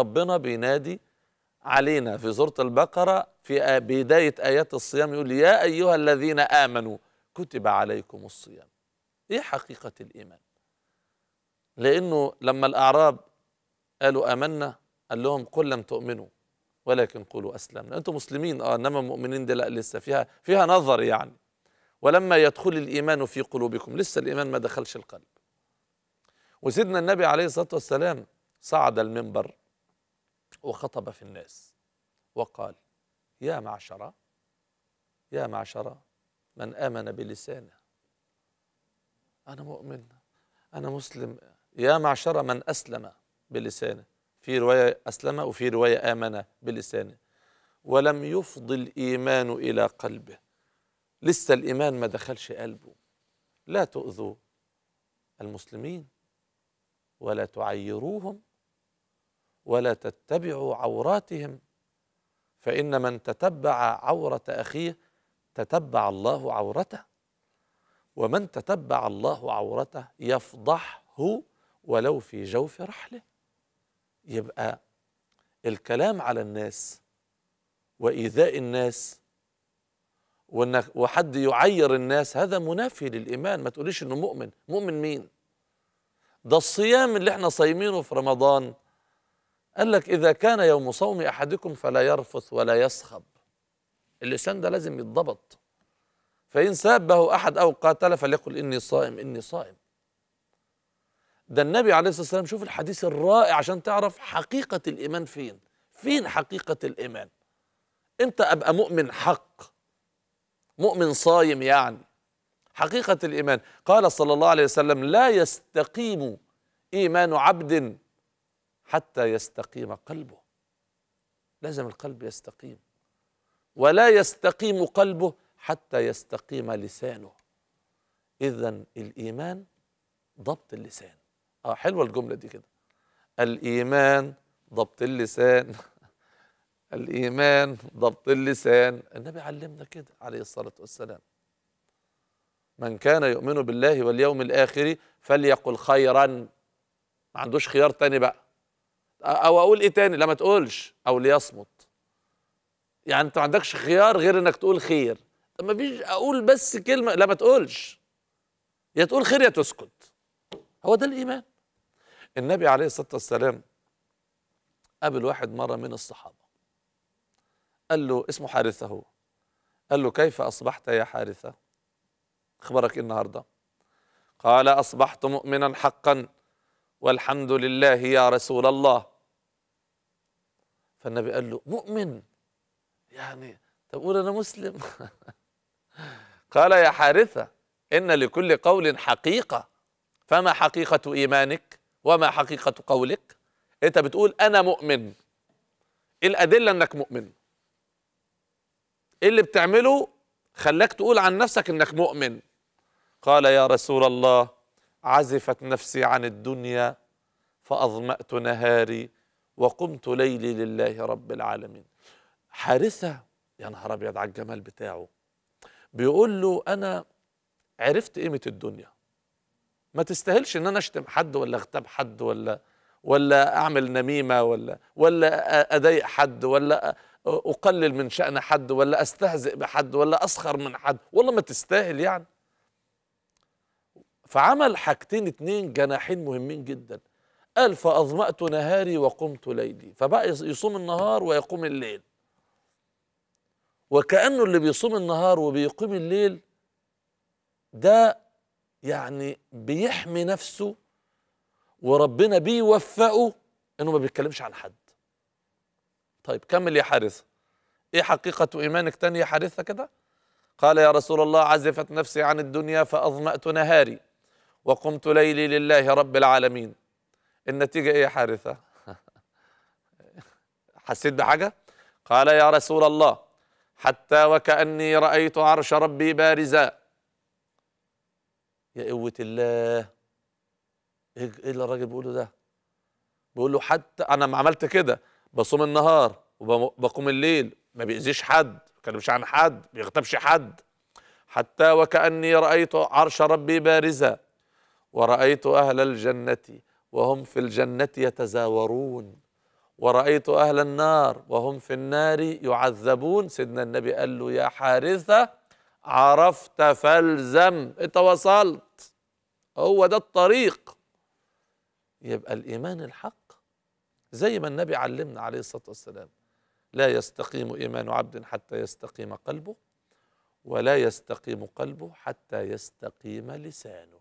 ربنا بينادي علينا في سورة البقرة في بداية آيات الصيام يقول يا أيها الذين آمنوا كتب عليكم الصيام إيه حقيقة الإيمان لأنه لما الأعراب قالوا آمنا قال لهم قل لم تؤمنوا ولكن قولوا أسلمنا أنتم مسلمين آه إنما مؤمنين دي لا لسه فيها فيها نظر يعني ولما يدخل الإيمان في قلوبكم لسه الإيمان ما دخلش القلب وسيدنا النبي عليه الصلاة والسلام صعد المنبر وخطب في الناس وقال يا معشر يا معشر من آمن بلسانه أنا مؤمن أنا مسلم يا معشر من أسلم بلسانه في رواية أسلم وفي رواية آمن بلسانه ولم يفض الإيمان إلى قلبه لسه الإيمان ما دخلش قلبه لا تؤذوا المسلمين ولا تعيروهم ولا تتبعوا عوراتهم فإن من تتبع عورة أخيه تتبع الله عورته ومن تتبع الله عورته يفضحه ولو في جوف رحله يبقى الكلام على الناس وإيذاء الناس وإنك وحد يعير الناس هذا منافي للإيمان ما تقوليش إنه مؤمن مؤمن مين ده الصيام اللي احنا صايمينه في رمضان قال لك إذا كان يوم صوم أحدكم فلا يرفث ولا يسخب اللسان ده لازم يتضبط فإن سابه أحد أو قاتل فليقل إني صائم إني صائم ده النبي عليه الصلاة والسلام شوف الحديث الرائع عشان تعرف حقيقة الإيمان فين فين حقيقة الإيمان أنت أبقى مؤمن حق مؤمن صايم يعني حقيقة الإيمان قال صلى الله عليه وسلم لا يستقيم إيمان عبد حتى يستقيم قلبه لازم القلب يستقيم ولا يستقيم قلبه حتى يستقيم لسانه إذا الإيمان ضبط اللسان آه حلوة الجملة دي كده الإيمان ضبط اللسان الإيمان ضبط اللسان النبي علمنا كده عليه الصلاة والسلام من كان يؤمن بالله واليوم الآخر فليقل خيرا ما عندوش خيار تاني بقى او اقول ايه تاني لا ما تقولش او ليصمت يعني انت ما عندكش خيار غير انك تقول خير طب ما فيش اقول بس كلمه لا ما تقولش يا تقول خير يا تسكت هو ده الايمان النبي عليه الصلاه والسلام قابل واحد مره من الصحابه قال له اسمه حارثه هو قال له كيف اصبحت يا حارثه اخبارك ايه النهارده قال اصبحت مؤمنا حقا والحمد لله يا رسول الله فالنبي قال له مؤمن يعني طب قول أنا مسلم قال يا حارثة إن لكل قول حقيقة فما حقيقة إيمانك وما حقيقة قولك أنت بتقول أنا مؤمن إيه الأدلة إنك مؤمن إيه اللي بتعمله خلاك تقول عن نفسك إنك مؤمن قال يا رسول الله عزفت نفسي عن الدنيا فأظمأت نهاري وقمت ليلي لله رب العالمين حارسة يا نهار أبيض على الجمال بتاعه بيقول له أنا عرفت قيمة الدنيا ما تستاهلش إن أنا أشتم حد ولا أغتاب حد ولا ولا أعمل نميمة ولا ولا أضايق حد ولا أقلل من شأن حد ولا أستهزئ بحد ولا أسخر من حد والله ما تستاهل يعني فعمل حاجتين اتنين جناحين مهمين جدا قال فأظمأت نهاري وقمت ليلي فبقى يصوم النهار ويقوم الليل وكأنه اللي بيصوم النهار وبيقيم الليل ده يعني بيحمي نفسه وربنا بيوفقه انه ما بيتكلمش عن حد طيب كمل يا حارثة ايه حقيقة ايمانك تاني يا حارثة كده قال يا رسول الله عزفت نفسي عن الدنيا فأظمأت نهاري وقمت ليلي لله رب العالمين النتيجة إيه يا حارثة حسيت بحاجة قال يا رسول الله حتى وكأني رأيت عرش ربي بارزا يا قوة الله ايه, إيه اللي الراجل بيقوله ده بيقول له حتى انا ما عملت كده بصوم النهار وبقوم الليل ما بيأذيش حد ما بيتكلمش عن حد ما بيغتابش حد حتى وكأني رأيت عرش ربي بارزا ورأيت أهل الجنة وهم في الجنة يتزاورون ورأيت أهل النار وهم في النار يعذبون سيدنا النبي قال له يا حارثة عرفت فالزم انت وصلت هو ده الطريق يبقى الإيمان الحق زي ما النبي علمنا عليه الصلاة والسلام لا يستقيم إيمان عبد حتى يستقيم قلبه ولا يستقيم قلبه حتى يستقيم لسانه